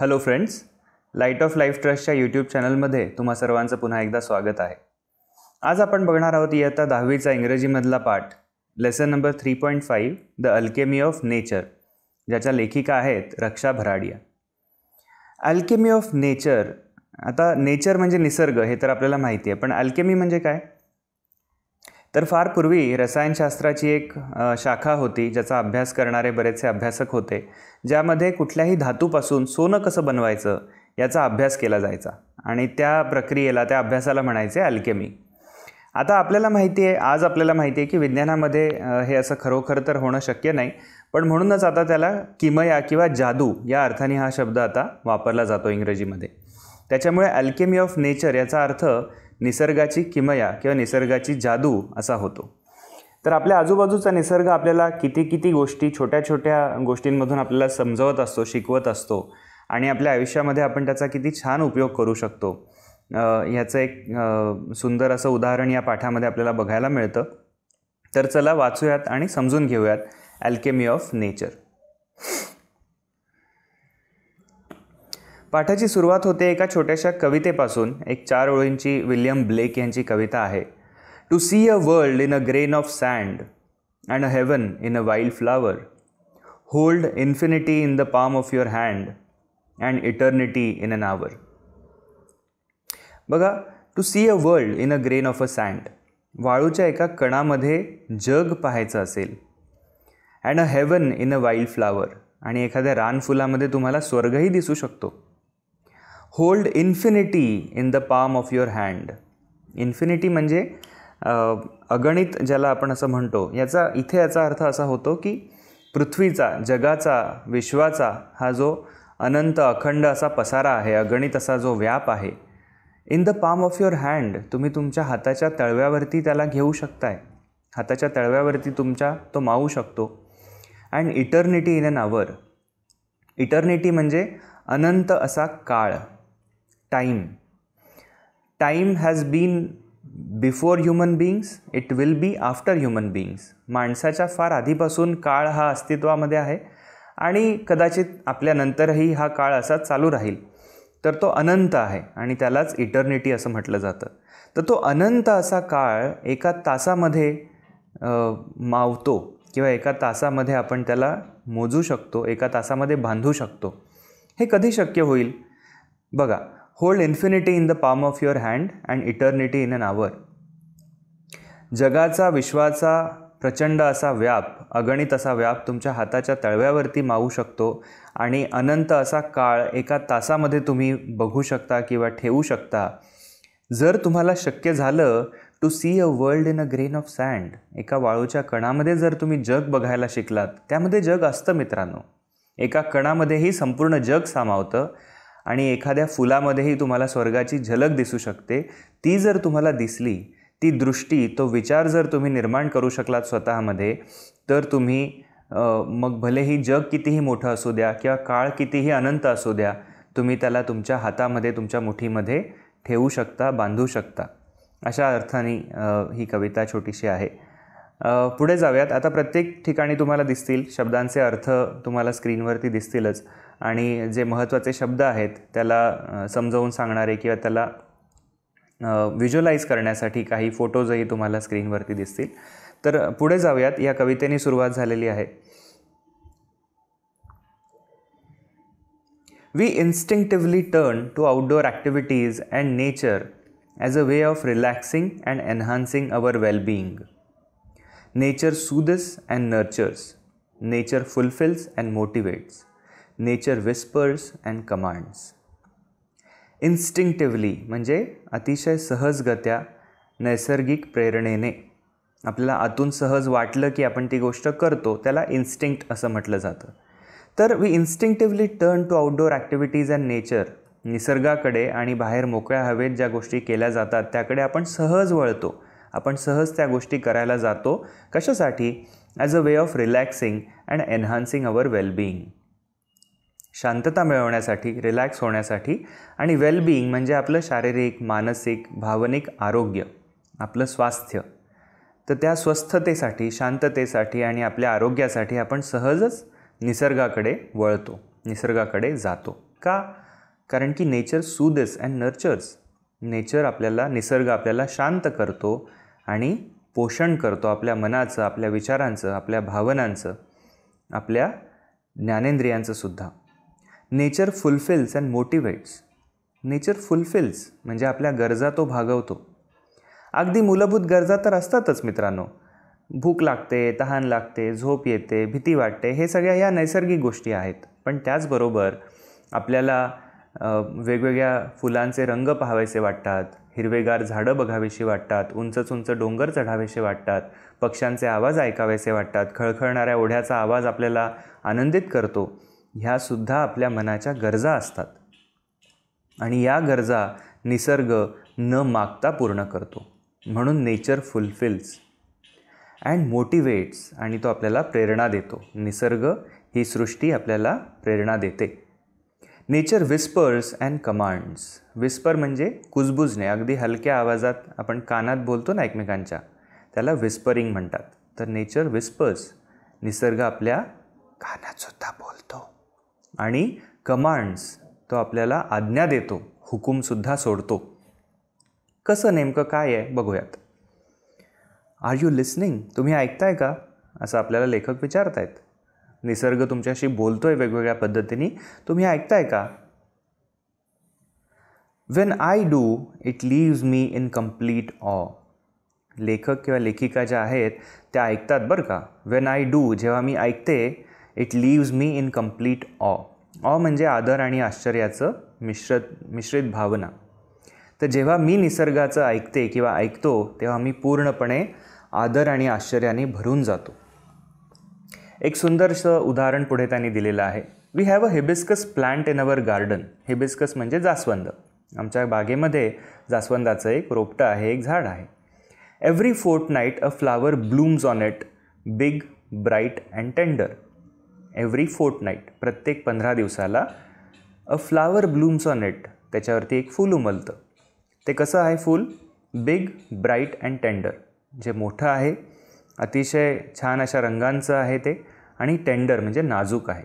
Hello friends light of life ट्रस्टच्या YouTube चॅनलमध्ये तुम्हा सर्वांचं पुन्हा एकदा स्वागत आहे आज आपण बघणार आहोत इयत्ता दहावीचा इंग्रजीमधला पाठ lesson number three point five the alchemy of nature ज्याच्या लेखिका आहेत Raksha Bharadia alchemy of nature आता नेचर म्हणजे निसर्ग हे तर आपल्याला माहिती आहे पण अल्केमी म्हणजे काय तर फार पूर्वी रसायनशास्त्राची एक शाखा होती ज्याचा अभ्यास करणारे बरेचसे अभ्यासक होते ज्यामध्ये कुठल्याही धातूपासून सोनं कसं बनवायचं याचा अभ्यास केला जायचा आणि त्या प्रक्रियेला त्या अभ्यासाला म्हणायचे अल्केमी आता आपल्याला माहिती आहे आज आपल्याला माहिती आहे की विज्ञानामध्ये हे असं खरोखर तर होणं शक्य नाही पण म्हणूनच आता त्याला किमया किंवा जादू या अर्थाने हा शब्द आता वापरला जातो इंग्रजीमध्ये त्याच्यामुळे अल्केमी ऑफ नेचर याचा अर्थ निसर्गाची किमया किंवा निसर्गाची जादू असा होतो तर आपल्या आजूबाजूचा निसर्ग आपल्याला किती किती गोष्टी छोट्या छोट्या गोष्टींमधून आपल्याला समजवत असतो शिकवत असतो आणि आपल्या आयुष्यामध्ये आपण त्याचा किती छान उपयोग करू शकतो ह्याचं एक सुंदर असं उदाहरण या पाठामध्ये आपल्याला बघायला मिळतं तर चला वाचूयात आणि समजून घेऊयात ॲल्केमी ऑफ नेचर पाठाची सुरुवात होते एका छोट्याशा कवितेपासून एक चार ओळींची विल्यम ब्लेक यांची कविता आहे to see a world in a grain of sand and a heaven in a wild flower hold infinity in the palm of your hand and eternity in an hour बघा to see a world in a grain of a sand वाळूच्या एका कणामध्ये जग पाहायचं असेल and a heaven in a wild flower आणि एखाद्या रानफुलामध्ये तुम्हाला स्वर्गही दिसू शकतो hold infinity in the palm of your hand infinity म्हणजे अगणित ज्याला आपण असं म्हणतो याचा इथे याचा अर्थ असा होतो की पृथ्वीचा जगाचा विश्वाचा हा जो अनंत अखंड असा पसारा आहे अगणित असा जो व्याप आहे in the palm of your hand तुम्ही तुमच्या हाताच्या तळव्यावरती त्याला घेऊ शकताय हाताच्या तळव्यावरती तुमच्या तो मावू शकतो and eternity in an hour eternity म्हणजे अनंत असा काळ time. Time has been before human beings it will be after human beings माणसाच्या फार आधीपासून काळ हा अस्तित्वामध्ये आहे आणि कदाचित आपल्यानंतरही हा काळ असा चालू राहील तर तो अनंत आहे आणि त्यालाच इटर्निटी असं म्हटलं जातं तर तो अनंत असा काळ एका तासामध्ये मावतो किंवा एका तासामध्ये आपण त्याला मोजू शकतो एका तासामध्ये बांधू शकतो हे कधी शक्य होईल बघा hold infinity in the palm of your hand and eternity in an hour जगाचा विश्वाचा प्रचंड असा व्याप अगणित असा व्याप तुमच्या हाताच्या तळव्यावरती मावू शकतो आणि अनंत असा काळ एका तासामध्ये तुम्ही बघू शकता किंवा ठेवू शकता जर तुम्हाला शक्य झालं to see a world in a grain of sand एका वाळूच्या कणामध्ये जर तुम्ही जग बघायला शिकलात त्यामध्ये जग असतं मित्रांनो एका कणामध्येही संपूर्ण जग सामावतं आणि एखाद्या फुलामध्येही तुम्हाला स्वर्गाची झलक दिसू शकते ती जर तुम्हाला दिसली ती दृष्टी तो विचार जर तुम्ही निर्माण करू शकलात स्वतःमध्ये तर तुम्ही मग भलेही जग कितीही मोठं असू द्या किंवा काळ कितीही अनंत असू द्या तुम्ही त्याला तुमच्या हातामध्ये तुमच्या मुठीमध्ये ठेवू शकता बांधू शकता अशा अर्थाने ही कविता छोटीशी आहे पुढे जाऊयात आता प्रत्येक ठिकाणी तुम्हाला दिसतील शब्दांचे अर्थ तुम्हाला स्क्रीनवरती दिसतीलच आणि जे महत्त्वाचे शब्द आहेत त्याला समजवून सांगणारे किंवा त्याला व्हिज्युअलाइज करण्यासाठी काही फोटोजही तुम्हाला स्क्रीनवरती दिसतील तर पुढे जाऊयात या कवितेने सुरुवात झालेली आहे we instinctively turn to outdoor activities and nature as a way of relaxing and enhancing our wellbeing nature soothes and nurtures nature fulfils and motivates nature whispers and commands instinctively म्हणजे अतिशय सहजगत्या नैसर्गिक प्रेरणेने आपल्याला आतून सहज वाटलं की आपण ती गोष्ट करतो त्याला इन्स्टिंक्ट असं म्हटलं जातं तर we instinctively turn to outdoor activities and nature निसर्गाकडे आणि बाहेर मोकळ्या हवेत ज्या गोष्टी केल्या जातात त्याकडे आपण सहज वळतो आपण सहज त्या गोष्टी करायला जातो कशासाठी as a way of relaxing and enhancing our wellbeing शांतता मिळवण्यासाठी रिलॅक्स होण्यासाठी आणि वेलबिईंग म्हणजे आपलं शारीरिक मानसिक भावनिक आरोग्य आपलं स्वास्थ्य तर त्या स्वस्थतेसाठी शांततेसाठी आणि आपल्या आरोग्यासाठी आपण सहजच निसर्गाकडे वळतो निसर्गाकडे जातो का कारण की nature soothes and nurtures nature आपल्याला निसर्ग आपल्याला शांत करतो आणि पोषण करतो आपल्या मनाचं आपल्या विचारांचं आपल्या भावनांचं आपल्या ज्ञानेंद्रियांचंसुद्धा nature fulfils and motivates nature fulfils म्हणजे आपल्या गरजा तो भागवतो अगदी मूलभूत गरजा तर असतातच मित्रांनो भूक लागते तहान लागते झोप येते भीती वाटते हे सगळ्या या नैसर्गिक गोष्टी आहेत पण त्याचबरोबर आपल्याला वेगवेगळ्या फुलांचे रंग पाहावेसे वाटतात हिरवेगार झाडं बघावीशी वाटतात उंच उंच डोंगर चढावेसे वाटतात पक्ष्यांचे आवाज ऐकावेसे वाटतात खळखळणाऱ्या ओढ्याचा आवाज आपल्याला आनंदित करतो ह्यासुद्धा आपल्या मनाच्या गरजा असतात आणि या गरजा निसर्ग न मागता पूर्ण करतो म्हणून नेचर फुलफिल्स अँड मोटिवेट्स आणि तो आपल्याला प्रेरणा देतो निसर्ग ही सृष्टी आपल्याला प्रेरणा देते nature whispers and commands whisper म्हणजे कुजबुजणे अगदी हलक्या आवाजात आपण कानात बोलतो ना एकमेकांच्या त्याला विस्परिंग म्हणतात तर नेचर विस्पर्स निसर्ग आपल्या कानातसुद्धा बोलतो आणि कमांड्स तो आपल्याला आज्ञा देतो हुकूमसुद्धा सोडतो कसं नेमकं काय आहे बघूयात आर यू लिस्निंग तुम्ही ऐकताय का असं आपल्याला लेखक विचारतायत निसर्ग तुमच्याशी बोलतोय वेगवेगळ्या पद्धतीने तुम्ही ऐकताय का when I do it leaves me in complete awe लेखक किंवा लेखिका ज्या आहेत त्या ऐकतात बरं का वेन आय डू जेव्हा मी ऐकते it leaves me in complete awe awe म्हणजे आदर आणि आश्चर्याचं मिश्रत मिश्रित भावना तर जेव्हा मी निसर्गाचं ऐकते किंवा ऐकतो तेव्हा मी पूर्णपणे आदर आणि आश्चर्याने भरून जातो एक सुंदरसं उदाहरण पुढे त्यांनी दिलेलं आहे we have a hibiscus plant in our garden hibiscus म्हणजे जास्वंद आमच्या बागेमध्ये जास्वंदाचं एक रोपटं आहे एक झाड आहे every fortnight a flower blooms on it big bright and tender every fortnight प्रत्येक पंधरा दिवसाला a flower blooms on it त्याच्यावरती एक फूल उमलतं ते कसं आहे फूल बिग ब्राईट अँड टेंडर जे मोठं आहे अतिशय छान अशा रंगांचं आहे ते आणि टेंडर म्हणजे नाजूक आहे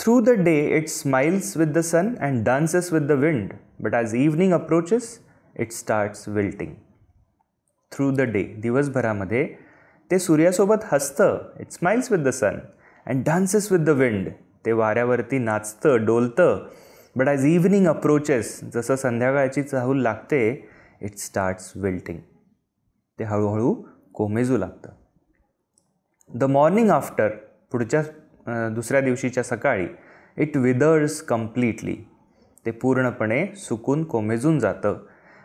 through the day it smiles with the sun and dances with the wind but as evening approaches it starts wilting through the day दिवसभरामध्ये ते सूर्यासोबत हसतं it smiles with the sun and dances with the wind ते वाऱ्यावरती नाचतं डोलतं but as evening approaches जसं संध्याकाळची चाहूल लागते इट स्टार्ट्स विल्टिंग ते हळूहळू कोमेजू लागतं द मॉर्निंग आफ्टर पुढच्या दुसऱ्या दिवशीच्या सकाळी इट विदर्स कम्प्लिटली ते पूर्णपणे सुकून कोमेजून जातं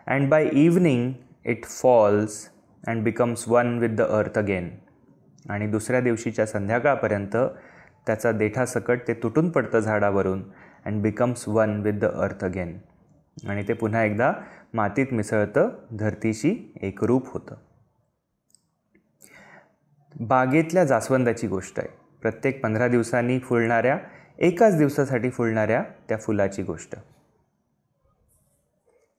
and by evening it falls and becomes one with the earth again आणि दुसऱ्या दिवशीच्या संध्याकाळपर्यंत त्याचा देठा सकट ते तुटून पडतं झाडावरून and becomes one with the earth again आणि ते पुन्हा एकदा मातीत मिसळतं धरतीशी एकरूप होतं बागेतल्या जास्वंदाची गोष्ट आहे प्रत्येक पंधरा दिवसांनी फुलणाऱ्या एकाच दिवसासाठी फुलणाऱ्या त्या फुलाची गोष्ट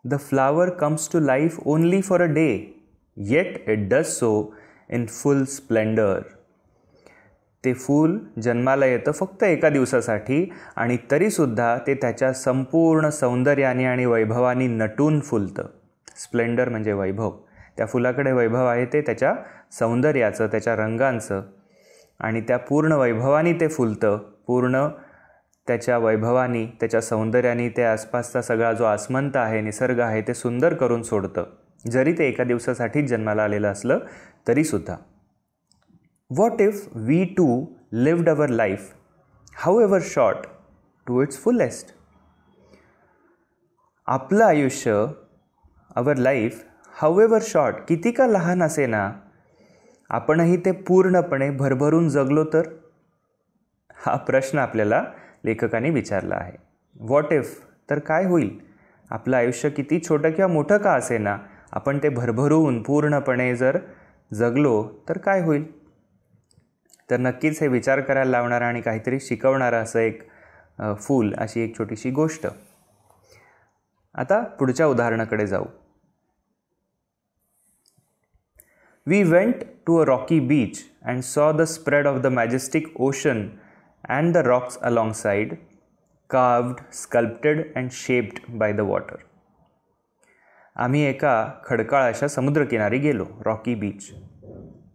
the flower comes to life only for a day yet it does so in full splendour ते फूल जन्माला येतं फक्त एका दिवसासाठी आणि तरीसुद्धा ते त्याच्या संपूर्ण सौंदर्याने आणि वैभवाने नटून फुलतं स्प्लेंडर म्हणजे वैभव त्या फुलाकडे वैभव आहे ते त्याच्या सौंदर्याचं त्याच्या रंगांचं आणि त्या पूर्ण वैभवाने ते फुलतं पूर्ण त्याच्या वैभवानी त्याच्या सौंदर्याने ते आसपासचा सगळा जो आसमंत आहे निसर्ग आहे ते सुंदर करून सोडतं जरी ते एका दिवसासाठी जन्माला आलेलं असलं तरीसुद्धा what if we too lived our life however short to its fullest आपलं आयुष्य our life however short किती का लहान असे ना आपणही ते पूर्णपणे भरभरून जगलो तर हा प्रश्न आपल्याला लेखकाने विचारला आहे वॉट इफ तर काय होईल आपलं आयुष्य किती छोटं किंवा मोठं का असे ना आपण ते भरभरून पूर्णपणे जर जगलो तर काय होईल तर नक्कीच हे विचार करायला लावणारं आणि काहीतरी शिकवणारं असं एक फूल अशी एक छोटीशी गोष्ट आता पुढच्या उदाहरणाकडे जाऊ we went to a rocky beach and saw the spread of the majestic ocean and the rocks alongside carved sculpted and shaped by the water आम्ही एका खडकाळ अशा समुद्रकिनारी गेलो रॉकी बीच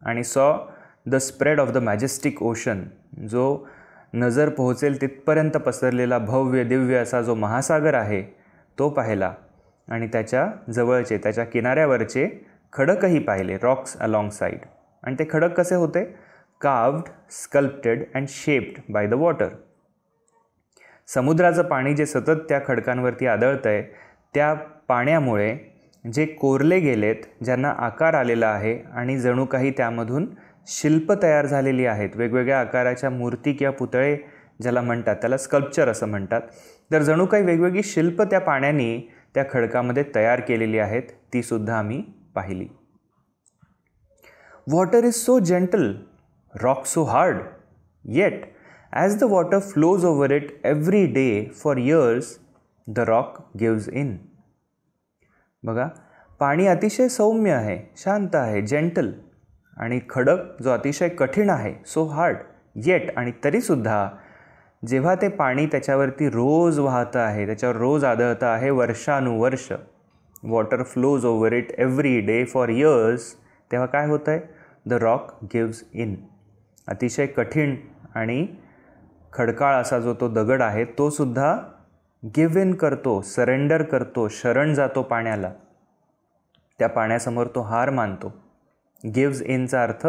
आणि saw the spread of the majestic ocean जो नजर पोहोचेल तिथपर्यंत पसरलेला भव्य दिव्य असा जो महासागर आहे तो पाहिला आणि त्याच्या जवळचे त्याच्या किनाऱ्यावरचे खडकही पाहिले रॉक्स अलॉंग साईड आणि ते खडक कसे होते carved sculpted and shaped by the water समुद्राचं पाणी जे सतत त्या खडकांवरती आदळतं आहे त्या पाण्यामुळे जे कोरले गेलेत ज्यांना आकार आलेला आहे आणि जणू काही त्यामधून शिल्प तयार झालेली आहेत वेगवेगळ्या आकाराच्या मूर्ती किंवा पुतळे ज्याला म्हणतात त्याला स्कल्पचर असं म्हणतात तर जणू काही वेगवेगळी शिल्प त्या पाण्याने त्या खडकामध्ये तयार केलेली आहेत तीसुद्धा आम्ही पाहिली water is so gentle rock so hard yet as the water flows over it every day for years the rock gives in बघा पाणी अतिशय सौम्य आहे शांत आहे जेंटल आणि खडक जो अतिशय कठीण आहे सो हार्ड येट आणि तरीसुद्धा जेव्हा ते पाणी त्याच्यावरती रोज वाहतं आहे त्याच्यावर रोज आदळतं आहे वर्षानुवर्ष water flows over it every day for years तेव्हा काय होतं आहे द रॉक गिव्ज इन अतिशय कठीण आणि खडकाळ असा जो तो दगड आहे तोसुद्धा गिव्ह इन करतो सरेंडर करतो शरण जातो पाण्याला त्या पाण्यासमोर तो हार मानतो गिव्ज इनचा अर्थ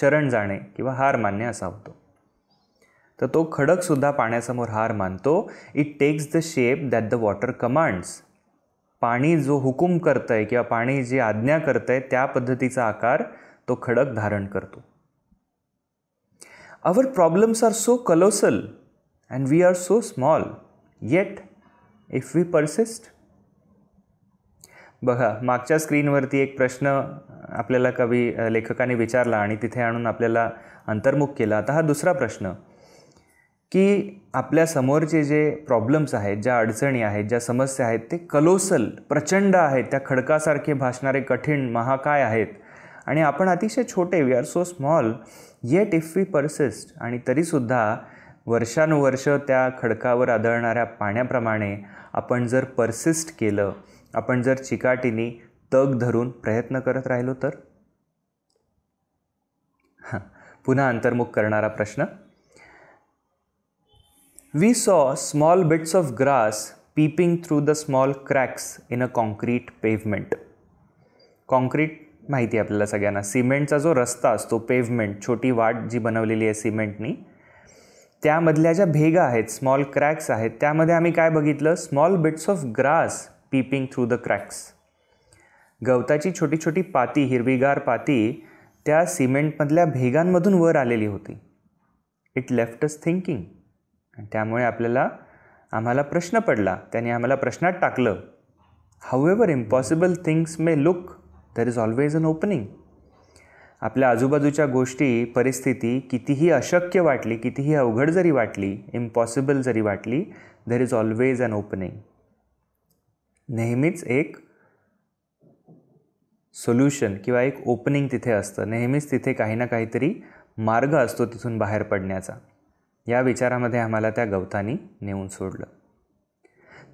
शरण जाणे किंवा हार मानणे असा होतो तर तो खडकसुद्धा पाण्यासमोर हार मानतो it takes the shape that the water commands पाणी जो हुकूम करत आहे किंवा पाणी जी आज्ञा करत आहे त्या पद्धतीचा आकार तो खडक धारण करतो our problems are so colossal and we are so small yet if we persist बघा मागच्या स्क्रीनवरती एक प्रश्न आपल्याला कवी लेखकाने विचारला आणि तिथे आणून आपल्याला अंतर्मुख केला आता हा दुसरा प्रश्न की आपल्या समोरचे जे प्रॉब्लेम्स आहेत ज्या अडचणी आहेत ज्या समस्या आहेत ते कलोसल प्रचंड आहेत त्या खडकासारखे भासणारे कठीण महाकाय आहेत आणि आपण अतिशय छोटे we are so small yet if we persist आणि तरीसुद्धा वर्षानुवर्ष त्या खडकावर आदळणाऱ्या पाण्याप्रमाणे आपण जर परसिस्ट केलं आपण जर चिकाटीने तग धरून प्रयत्न करत राहिलो तर हां पुन्हा अंतर्मुख करणारा प्रश्न we saw small bits of grass peeping through the small cracks in a concrete pavement concrete माहिती आहे आपल्याला सगळ्यांना सिमेंटचा जो रस्ता असतो पेव्हमेंट छोटी वाट जी बनवलेली आहे सिमेंटनी त्यामधल्या ज्या भेगा आहेत स्मॉल क्रॅक्स आहेत त्यामध्ये आम्ही काय बघितलं small bits of grass peeping through the cracks गवताची छोटी छोटी पाती हिरवीगार पाती त्या सिमेंटमधल्या भेगांमधून वर आलेली होती इट लेफ्ट अस थिंकिंग त्यामुळे आपल्याला आम्हाला प्रश्न पडला त्याने आम्हाला प्रश्नात टाकलं however impossible things may look there is always an opening आपल्या आजूबाजूच्या गोष्टी परिस्थिती कितीही अशक्य वाटली कितीही अवघड जरी वाटली इम्पॉसिबल जरी वाटली there is always an opening नेहमीच एक सोल्युशन किंवा एक ओपनिंग तिथे असतं नेहमीच तिथे काही ना काहीतरी मार्ग असतो तिथून बाहेर पडण्याचा या विचारामध्ये आम्हाला त्या गवतानी नेऊन सोडलं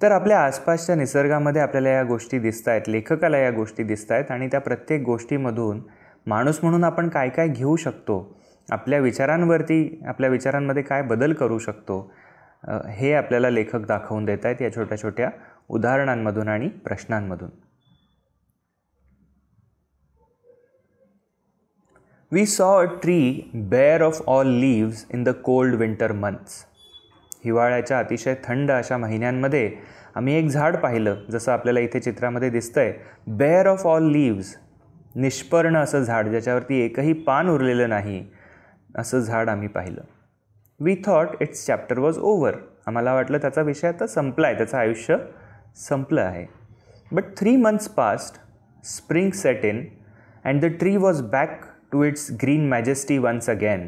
तर आपल्या आसपासच्या निसर्गामध्ये आपल्याला या गोष्टी दिसत आहेत लेखकाला या गोष्टी दिसत आहेत आणि त्या प्रत्येक गोष्टीमधून माणूस म्हणून आपण काय काय घेऊ शकतो आपल्या विचारांवरती आपल्या विचारांमध्ये काय बदल करू शकतो हे आपल्याला लेखक दाखवून देत आहेत या छोट्या छोट्या उदाहरणांमधून आणि प्रश्नांमधून we saw a tree bare of all leaves in the cold winter months हिवाळ्याच्या अतिशय थंड अशा महिन्यांमध्ये आम्ही एक झाड पाहिलं जसं आपल्याला इथे चित्रामध्ये दिसतंय बेअर ऑफ ऑल लीव्स निष्पर्ण असं झाड ज्याच्यावरती एकही पान उरलेलं नाही असं झाड आम्ही पाहिलं we thought its chapter was over आम्हाला वाटलं त्याचा विषय आता संपला आहे त्याचं आयुष्य संपलं आहे but three months past spring set in and the tree was back to its green majesty once again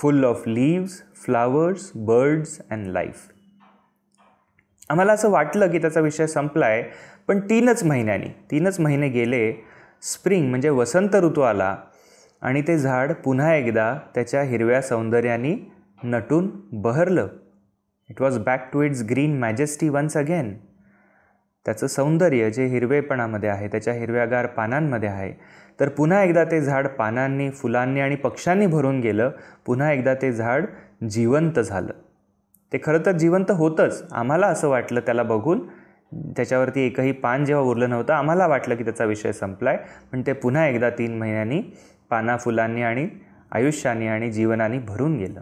full of leaves flowers birds and life आम्हाला असं वाटलं की त्याचा विषय संपला आहे पण तीनच महिन्यांनी तीनच महिने गेले स्प्रिंग म्हणजे वसंत ऋतू आला आणि ते झाड पुन्हा एकदा त्याच्या हिरव्या सौंदर्याने नटून बहरलं it was back to its green majesty once again त्याचं सौंदर्य जे हिरवेपणामध्ये आहे त्याच्या हिरव्यागार पानांमध्ये आहे तर पुन्हा एकदा ते झाड पानांनी फुलांनी आणि पक्ष्यांनी भरून गेलं पुन्हा एकदा ते झाड जिवंत झालं ते खरं तर जिवंत होतंच आम्हाला असं वाटलं त्याला बघून त्याच्यावरती एकही पान जेव्हा उरलं नव्हतं आम्हाला वाटलं की त्याचा विषय संपला आहे पण ते पुन्हा एकदा तीन महिन्यांनी पाना फुलांनी आणि आयुष्याने आणि जीवनाने भरून गेलं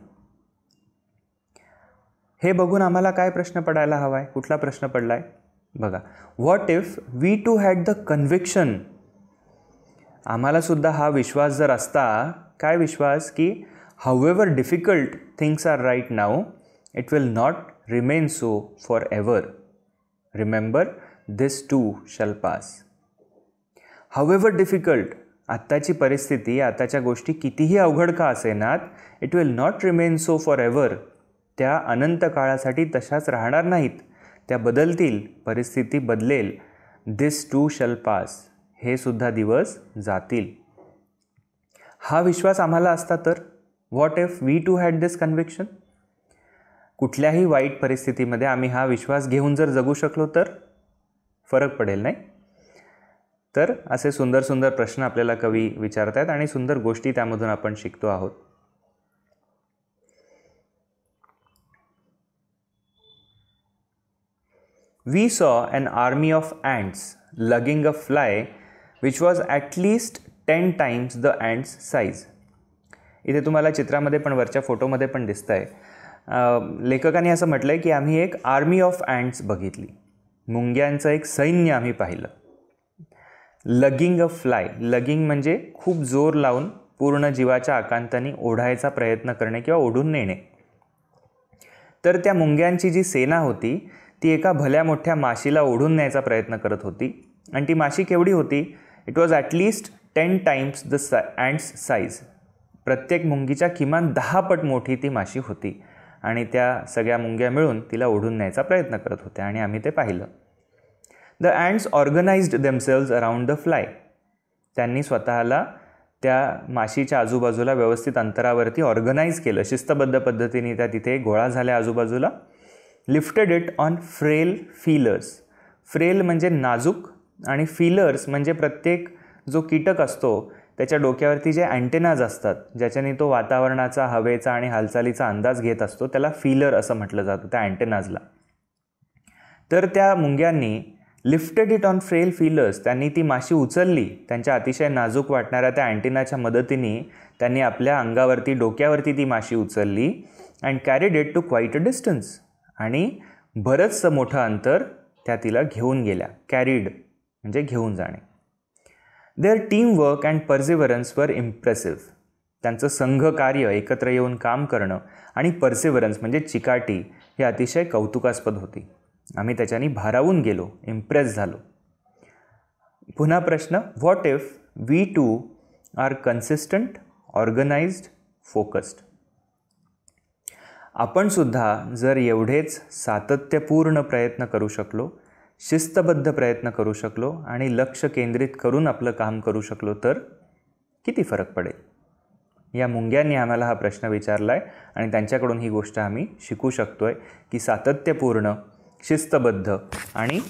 हे बघून आम्हाला काय प्रश्न पडायला हवा आहे कुठला प्रश्न पडला आहे बघा what if we too had the conviction आम्हालासुद्धा हा विश्वास जर असता काय विश्वास की however difficult things are right now it will not remain so forever remember too shall pass however difficult आत्ताची परिस्थिती आताच्या गोष्टी कितीही अवघड का असेनात it will not remain so forever त्या अनंत काळासाठी तशाच राहणार नाहीत त्या बदलतील परिस्थिती बदलेल दिस टू शल पास हे सुद्धा दिवस जातील हा विश्वास आम्हाला असता तर what if we too had this conviction कुठल्याही वाईट परिस्थितीमध्ये आम्ही हा विश्वास घेऊन जर जगू शकलो तर फरक पडेल नाही तर असे सुंदर सुंदर प्रश्न आपल्याला कवी विचारत आहेत आणि सुंदर गोष्टी त्यामधून आपण शिकतो आहोत we saw an army of ants lugging a fly which was at least ten times the ants size इथे तुम्हाला चित्रामध्ये पण वरच्या फोटोमध्ये पण दिसतं आहे लेखकाने असं म्हटलं आहे की आम्ही एक आर्मी ऑफ अँड्स बघितली मुंग्यांचं एक सैन्य आम्ही पाहिलं लगिंग अ फ्लाय लगिंग म्हणजे खूप जोर लावून पूर्ण जीवाच्या आकांताने ओढायचा प्रयत्न करणे किंवा ओढून नेणे तर त्या मुंग्यांची जी सेना होती ती एका भल्या मोठ्या माशीला ओढून न्यायचा प्रयत्न करत होती आणि ती माशी केवढी होती it was at least ten times the सा अँड्स साईज प्रत्येक मुंगीच्या किमान दहा पट मोठी ती माशी होती आणि त्या सगळ्या मुंग्या मिळून तिला ओढून न्यायचा प्रयत्न करत होत्या आणि आम्ही ते पाहिलं the ants organised themselves around the fly त्यांनी स्वतःला त्या माशीच्या आजूबाजूला व्यवस्थित अंतरावरती ऑर्गनाईज केलं शिस्तबद्ध पद्धतीने त्या तिथे गोळा झाल्या आजूबाजूला lifted it on frail feelers frail म्हणजे नाजूक आणि फीलर्स म्हणजे प्रत्येक जो कीटक असतो त्याच्या डोक्यावरती जे अँटेनाज असतात ज्याच्याने तो वातावरणाचा हवेचा आणि हालचालीचा अंदाज घेत असतो त्याला फिलर असं म्हटलं जातं त्या अँटेनाजला तर त्या मुंग्यांनी lifted it on frail feelers त्यांनी ती माशी उचलली त्यांच्या अतिशय नाजूक वाटणाऱ्या त्या अँटेनाच्या मदतीने त्यांनी आपल्या अंगावरती डोक्यावरती ती माशी उचलली and carried it to quite a distance आणि बरंचसं मोठं अंतर त्या तिला घेऊन गेल्या कॅरीड म्हणजे घेऊन जाणे देअर वर्क अँड पर्सेवरन्स वर इम्प्रेसिव्ह त्यांचं संघ कार्य एकत्र येऊन काम करणं आणि पर्सेवरन्स म्हणजे चिकाटी हे अतिशय कौतुकास्पद होती आम्ही त्याच्याने भारावून गेलो इम्प्रेस झालो पुन्हा प्रश्न what if we too are consistent organised focused आपण सुद्धा जर एवढेच सातत्यपूर्ण प्रयत्न करू शकलो शिस्तबद्ध प्रयत्न करू शकलो आणि लक्ष केंद्रित करून आपलं काम करू शकलो तर किती फरक पडेल या मुंग्यांनी आम्हाला हा प्रश्न विचारला आहे आणि त्यांच्याकडून ही गोष्ट आम्ही शिकू शकतो आहे की सातत्यपूर्ण शिस्तबद्ध आणि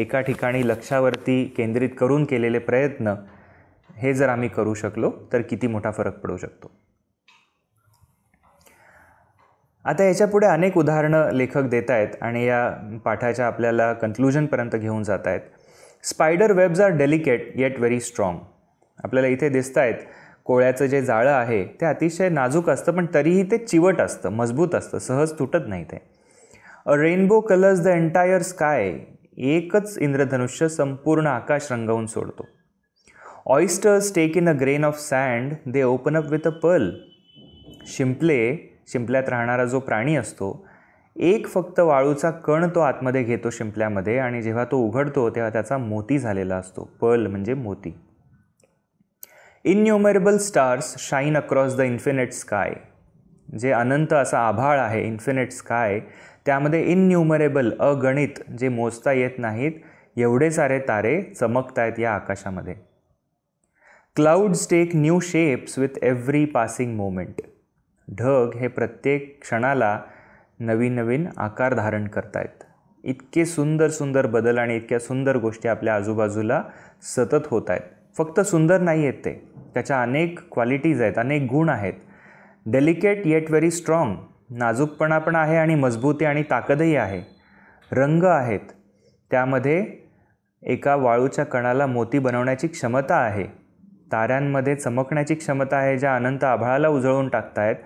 एका ठिकाणी लक्षावरती केंद्रित करून केलेले प्रयत्न हे जर आम्ही करू शकलो तर किती मोठा फरक पडू शकतो आता याच्यापुढे अनेक उदाहरणं लेखक देत आहेत आणि या पाठाच्या आपल्याला कन्क्लुजनपर्यंत घेऊन जात आहेत spider webs are delicate yet very strong आपल्याला इथे दिसत आहेत कोळ्याचं जे जाळं आहे ते अतिशय नाजूक असतं पण तरीही ते चिवट असतं मजबूत असतं सहज तुटत नाही ते a rainbow colours the entire sky एकच इंद्रधनुष्य संपूर्ण आकाश रंगवून सोडतो oysters take in a grain of sand they open up with a pearl शिंपले शिंपल्यात राहणारा जो प्राणी असतो एक फक्त वाळूचा कण तो आतमध्ये घेतो शिंपल्यामध्ये आणि जेव्हा तो उघडतो तेव्हा त्याचा मोती झालेला असतो पर्ल म्हणजे मोती innumerable stars shine across the infinite sky जे अनंत असा आभाळ आहे इन्फिनेट स्काय त्यामध्ये इन्युमरेबल अगणित जे मोजता येत नाहीत एवढे सारे तारे चमकतायत या आकाशामध्ये clouds take new shapes with every passing moment ढग हे प्रत्येक क्षणाला नवीन नवीन आकार धारण करतायत इतके सुंदर सुंदर बदल आणि इतक्या सुंदर गोष्टी आपल्या आजूबाजूला सतत होत आहेत फक्त सुंदर नाही आहेत ते त्याच्या अनेक क्वालिटीज आहेत अनेक गुण आहेत डेलिकेट येट व्हेरी स्ट्रॉंग नाजूकपणा पण आहे आणि मजबूती आणि ताकदही आहे रंग आहेत त्यामध्ये एका वाळूच्या कणाला मोती बनवण्याची क्षमता आहे ताऱ्यांमध्ये चमकण्याची क्षमता आहे ज्या अनंत आभाळाला उजळून टाकतायत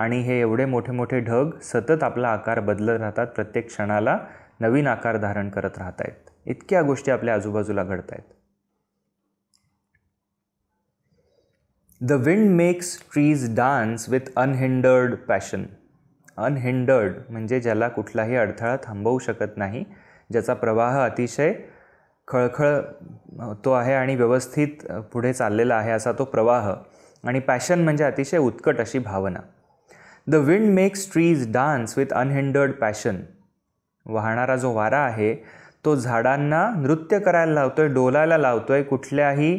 आणि हे एवढे मोठे मोठे ढग सतत आपला आकार बदलत राहतात प्रत्येक क्षणाला नवीन आकार धारण करत राहत आहेत इतक्या गोष्टी आपल्या आजूबाजूला घडत आहेत the wind makes trees dance with unhindered passion unhindered म्हणजे ज्याला कुठलाही अडथळा थांबवू शकत नाही ज्याचा प्रवाह अतिशय खळखळ तो आहे आणि व्यवस्थित पुढे चाललेला आहे असा तो प्रवाह आणि पॅशन म्हणजे अतिशय उत्कट अशी भावना the wind makes trees dance with unhindered passion वाहणारा जो वारा आहे तो झाडांना नृत्य करायला लावतोय डोलायला लावतोय कुठल्याही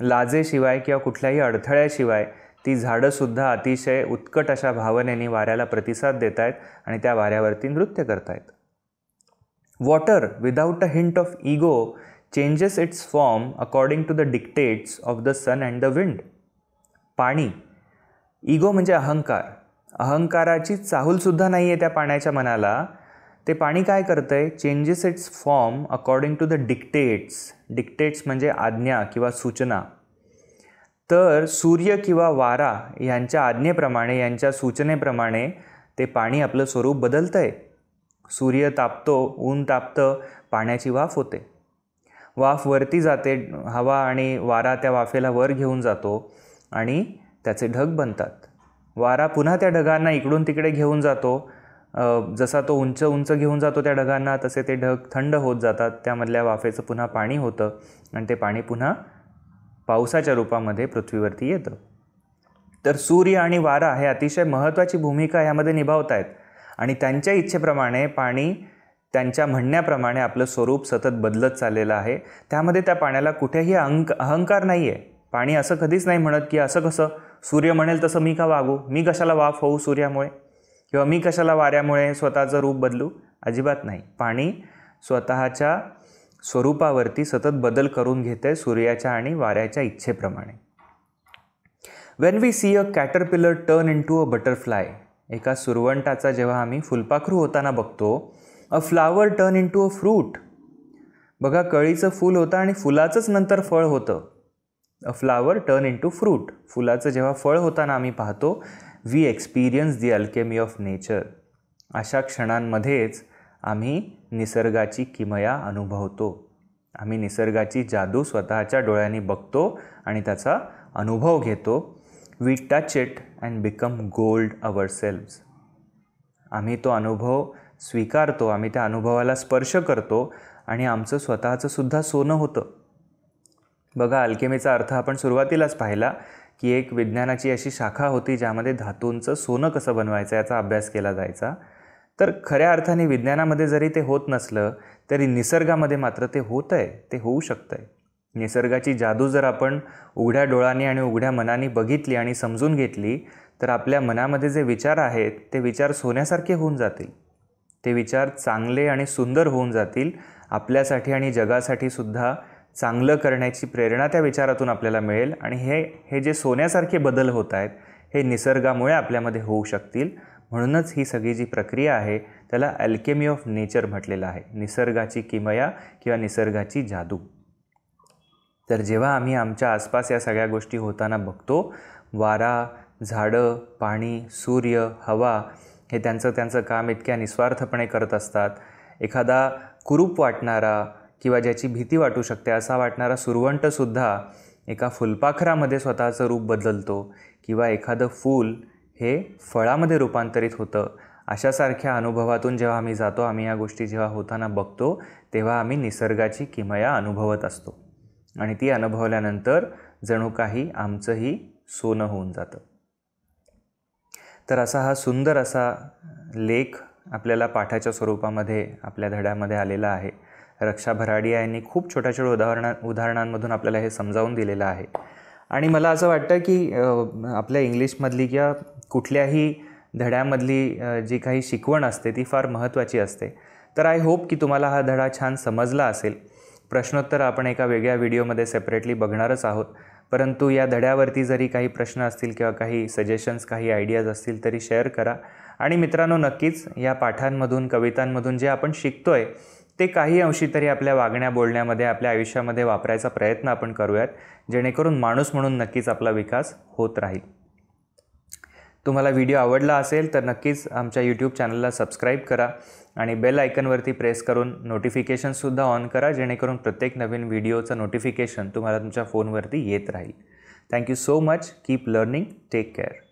लाजेशिवाय किंवा कुठल्याही अडथळ्याशिवाय ती झाडंसुद्धा अतिशय उत्कट अशा भावनेने वाऱ्याला प्रतिसाद देत आहेत आणि त्या वाऱ्यावरती नृत्य करतायत water without a hint of ego changes its form according to the dictates of the sun and the wind पाणी इगो म्हणजे अहंकार अहंकाराची चाहूलसुद्धा नाही आहे त्या पाण्याच्या मनाला ते पाणी काय करतं आहे changes its form according to the dictates dictates म्हणजे आज्ञा किंवा सूचना तर सूर्य किंवा वारा यांच्या आज्ञेप्रमाणे यांच्या सूचनेप्रमाणे ते पाणी आपलं स्वरूप बदलतं आहे सूर्य तापतो ऊन तापतं पाण्याची वाफ होते वाफ वरती जाते हवा आणि वारा त्या वाफेला वर घेऊन जातो आणि त्याचे ढग बनतात वारा पुन्हा त्या ढगांना इकडून तिकडे घेऊन जातो जसा तो उंच उंच घेऊन जातो त्या ढगांना तसे ते ढग थंड होत जातात त्यामधल्या वाफेचं पुन्हा पाणी होतं आणि ते पाणी पुन्हा पावसाच्या रूपामध्ये पृथ्वीवरती येतं तर सूर्य आणि वारा हे अतिशय महत्त्वाची भूमिका यामध्ये निभावत आहेत आणि त्यांच्या इच्छेप्रमाणे पाणी त्यांच्या म्हणण्याप्रमाणे आपलं स्वरूप सतत बदलत चाललेलं आहे त्यामध्ये त्या पाण्याला कुठेही अंक अहंकार नाही आहे पाणी असं कधीच नाही म्हणत की असं कसं सूर्य म्हणेल तसं मी का वागू मी कशाला वाफ होऊ सूर्यामुळे किंवा मी कशाला वाऱ्यामुळे स्वतःचं रूप बदलू अजिबात नाही पाणी स्वतःच्या स्वरूपावरती सतत बदल करून घेते सूर्याच्या आणि वाऱ्याच्या इच्छेप्रमाणे when we see a caterpillar turn into a butterfly एका सुरवंटाचा जेव्हा आम्ही फुलपाखरू होताना बघतो a flower turn into a fruit बघा कळीचं फूल होतं आणि फुलाचंच नंतर फळ होतं a flower turn to fruit फुलाचं जेव्हा फळ होताना आम्ही पाहतो we experience the alchemy of nature अशा क्षणांमध्येच आम्ही निसर्गाची किमया अनुभवतो आम्ही निसर्गाची जादू स्वतःच्या डोळ्यांनी बघतो आणि त्याचा अनुभव घेतो we touch it and become gold ourselves आम्ही तो अनुभव स्वीकारतो आम्ही त्या अनुभवाला स्पर्श करतो आणि आमचं स्वतःचं सुद्धा सोनं होतं बघा अल्केमीचा अर्थ आपण सुरुवातीलाच पाहिला की एक विज्ञानाची अशी शाखा होती ज्यामध्ये धातूंचं सोनं कसं बनवायचं याचा अभ्यास केला जायचा तर खऱ्या अर्थाने विज्ञानामध्ये जरी ते होत नसलं तरी निसर्गामध्ये मात्र ते होत आहे ते होऊ शकतं आहे निसर्गाची जादू जर आपण उघड्या डोळ्याने आणि उघड्या मनाने बघितली आणि समजून घेतली तर आपल्या मनामध्ये जे विचार आहेत ते विचार सोन्यासारखे होऊन जातील ते विचार चांगले आणि सुंदर होऊन जातील आपल्यासाठी आणि जगासाठी सुद्धा चांगलं करण्याची प्रेरणा त्या विचारातून आपल्याला मिळेल आणि हे हे जे सोन्यासारखे बदल होत आहेत हे निसर्गामुळे आपल्यामध्ये होऊ शकतील म्हणूनच ही सगळी जी प्रक्रिया आहे त्याला अल्केमी ऑफ नेचर म्हटलेलं आहे निसर्गाची किमया किंवा निसर्गाची जादू तर जेव्हा आम्ही आमच्या आसपास या सगळ्या गोष्टी होताना बघतो वारा झाडं पाणी सूर्य हवा हे त्यांचं त्यांचं काम इतक्या निस्वार्थपणे करत असतात एखादा कुरूप वाटणारा किंवा ज्याची भीती वाटू शकते असा वाटणारा सुरवंटसुद्धा एका फुलपाखरामध्ये स्वतःचं रूप बदलतो किंवा एखादं फूल हे फळामध्ये रूपांतरित होतं अशासारख्या अनुभवातून जेव्हा आम्ही जातो आम्ही या गोष्टी जेव्हा होताना बघतो तेव्हा आम्ही निसर्गाची किमया अनुभवत असतो आणि ती अनुभवल्यानंतर जणू काही आमचंही सोनं होऊन जातं तर असा हा सुंदर असा लेख आपल्याला पाठाच्या स्वरूपामध्ये आपल्या धड्यामध्ये आलेला आहे रक्षा भराडिया यांनी खूप छोट्या छोट्या उदाहरणा उदाहरणांमधून आपल्याला हे समजावून दिलेलं आहे आणि मला असं वाटतं की आपल्या इंग्लिशमधली किंवा कुठल्याही धड्यामधली जी काही शिकवण असते ती फार महत्त्वाची असते तर आय होप की तुम्हाला हा धडा छान समजला असेल प्रश्नोत्तर आपण एका वेगळ्या व्हिडिओमध्ये सेपरेटली बघणारच आहोत परंतु या धड्यावरती जरी काही प्रश्न असतील किंवा काही सजेशन्स काही आयडियाज असतील तरी शेअर करा आणि मित्रांनो नक्कीच या पाठांमधून कवितांमधून जे आपण शिकतो आहे ते काही अंशी तरी आपल्या वागण्या बोलण्यामध्ये आपल्या आयुष्यामध्ये वापरायचा प्रयत्न आपण करूयात जेणेकरून माणूस म्हणून नक्कीच आपला विकास होत राहील तुम्हाला व्हिडिओ आवडला असेल तर नक्कीच आमच्या यूट्यूब चॅनलला सबस्क्राईब करा आणि बेल आयकनवरती प्रेस करून नोटिफिकेशनसुद्धा ऑन करा जेणेकरून प्रत्येक नवीन व्हिडिओचं नोटिफिकेशन तुम्हाला तुमच्या फोनवरती येत राहील thank you so much keep learning take care